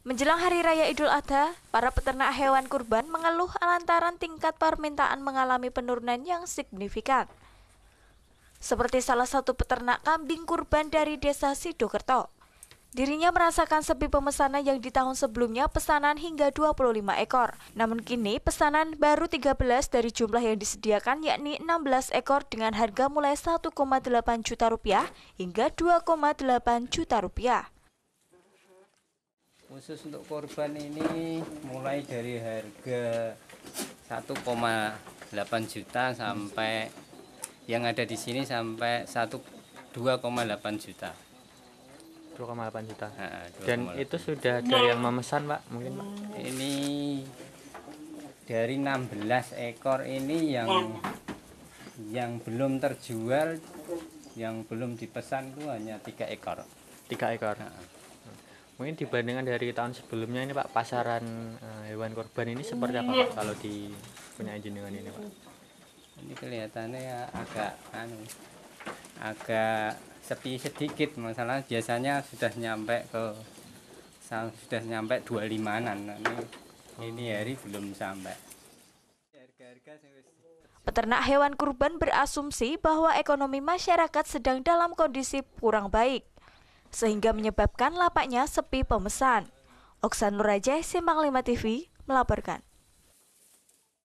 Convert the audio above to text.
Menjelang Hari Raya Idul Adha, para peternak hewan kurban mengeluh lantaran tingkat permintaan mengalami penurunan yang signifikan. Seperti salah satu peternak kambing kurban dari desa Sidokerto. Dirinya merasakan sepi pemesanan yang di tahun sebelumnya pesanan hingga 25 ekor. Namun kini pesanan baru 13 dari jumlah yang disediakan yakni 16 ekor dengan harga mulai 1,8 juta rupiah hingga 2,8 juta rupiah khusus untuk korban ini mulai dari harga 1,8 juta sampai yang ada di sini sampai 1,2,8 2,8 juta 2,8 juta nah, 2, dan 8. itu sudah ada yang memesan pak mungkin pak ini dari 16 ekor ini yang yang belum terjual yang belum dipesan itu hanya tiga ekor tiga ekor nah. Mungkin dibandingkan dari tahun sebelumnya ini Pak pasaran uh, hewan kurban ini seperti apa Pak kalau di punya jenengan ini Pak? Ini kelihatannya ya agak anu, agak sepi sedikit masalah biasanya sudah nyampe ke sudah nyampe 25-an ini, ini hari belum sampai. Harga-harga Peternak hewan kurban berasumsi bahwa ekonomi masyarakat sedang dalam kondisi kurang baik sehingga menyebabkan lapaknya sepi pemesan. Oksanur Rajeh, Simpang 5 TV, melaporkan.